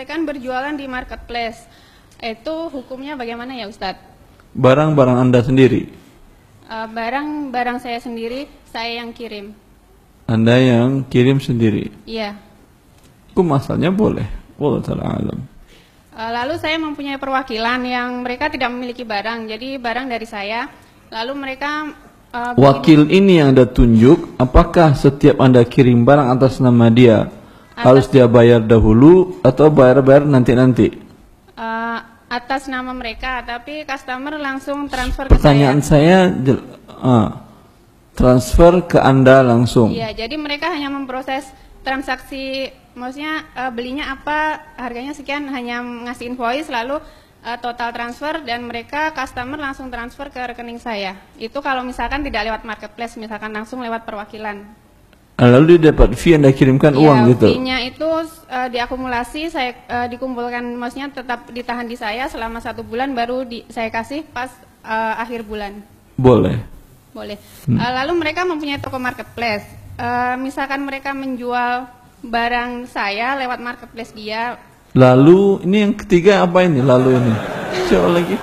Saya kan berjualan di marketplace. Itu hukumnya bagaimana ya Ustadz? Barang-barang Anda sendiri? Eh, barang-barang uh, saya sendiri, saya yang kirim. Anda yang kirim sendiri? Iya. Hukum asalnya boleh. Wallah alam. Eh, lalu saya mempunyai perwakilan yang mereka tidak memiliki barang, jadi barang dari saya. Lalu mereka uh, Wakil ini yang Anda tunjuk, apakah setiap Anda kirim barang atas nama dia harus dia bayar dahulu atau bayar-bayar nanti-nanti? Uh, atas nama mereka, tapi customer langsung transfer ke Pertanyaan saya. Pertanyaan saya uh, transfer ke Anda langsung. Iya, jadi mereka hanya memproses transaksi maksudnya uh, belinya apa, harganya sekian, hanya ngasih invoice lalu uh, total transfer dan mereka customer langsung transfer ke rekening saya. Itu kalau misalkan tidak lewat marketplace, misalkan langsung lewat perwakilan. Lalu dia dapat fee Anda kirimkan ya, uang gitu. Fee-nya itu uh, diakumulasi saya uh, dikumpulkan maksudnya tetap ditahan di saya selama satu bulan baru di, saya kasih pas uh, akhir bulan. Boleh. Boleh. Hmm. Uh, lalu mereka mempunyai toko marketplace. Uh, misalkan mereka menjual barang saya lewat marketplace dia. Lalu ini yang ketiga apa ini? Lalu ini. Coba lagi.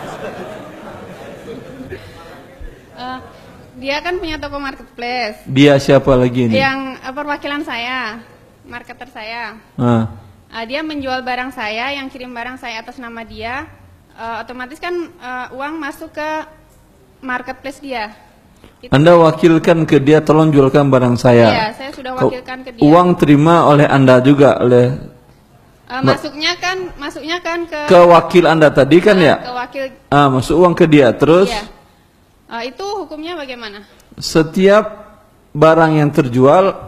dia kan punya toko marketplace. Dia siapa lagi ini? Yang Eh, perwakilan saya, marketer saya. Uh. Uh, dia menjual barang saya, yang kirim barang saya atas nama dia, uh, otomatis kan uh, uang masuk ke marketplace dia. Itu. Anda wakilkan ke dia, tolong jualkan barang saya. Iya, saya sudah wakilkan ke dia. Uang terima oleh Anda juga oleh Uh, masuknya kan masuknya kan ke ke wakil Anda tadi kan uh, ya? Ke wakil. Ah, masuk uang ke dia terus. Iya. Uh, itu hukumnya bagaimana? Setiap barang yang terjual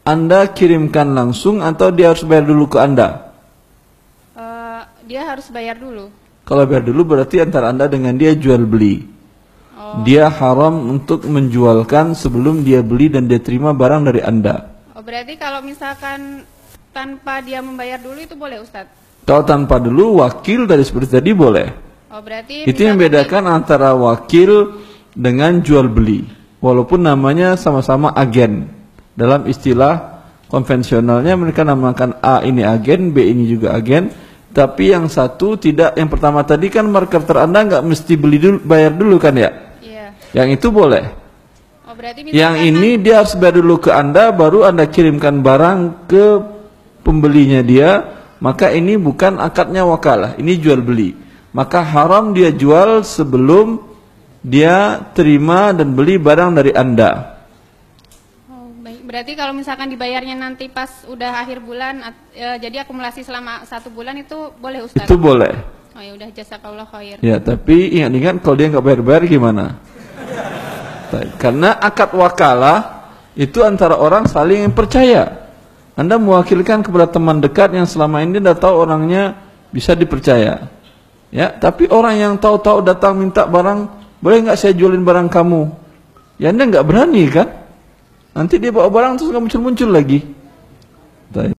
anda kirimkan langsung atau dia harus bayar dulu ke Anda? Uh, dia harus bayar dulu. Kalau bayar dulu berarti antara Anda dengan dia jual beli. Oh. Dia haram untuk menjualkan sebelum dia beli dan dia terima barang dari Anda. Oh, berarti kalau misalkan tanpa dia membayar dulu itu boleh Ustadz? Kalau tanpa dulu wakil dari seperti tadi boleh. Oh, berarti itu yang bedakan beli. antara wakil dengan jual beli. Walaupun namanya sama-sama agen. Dalam istilah konvensionalnya mereka namakan A ini agen, B ini juga agen, tapi yang satu tidak yang pertama tadi kan marketer Anda nggak mesti beli dulu bayar dulu kan ya? Iya. Yang itu boleh. Oh, berarti yang ini dia harus bayar dulu ke Anda baru Anda kirimkan barang ke pembelinya dia, maka ini bukan akadnya wakalah, ini jual beli. Maka haram dia jual sebelum dia terima dan beli barang dari Anda. Berarti kalau misalkan dibayarnya nanti pas udah akhir bulan, e, jadi akumulasi selama satu bulan itu boleh Ustaz? Itu boleh. Oh ya udah jasa kaulah khair. Ya tapi ingat-ingat kalau dia nggak bayar-bayar gimana? Karena akad wakalah itu antara orang saling percaya. Anda mewakilkan kepada teman dekat yang selama ini Anda tahu orangnya bisa dipercaya. Ya, tapi orang yang tahu-tahu datang minta barang, boleh nggak saya jualin barang kamu? Ya Anda nggak berani kan? Nanti dia bawa barang terus nggak muncul-muncul lagi.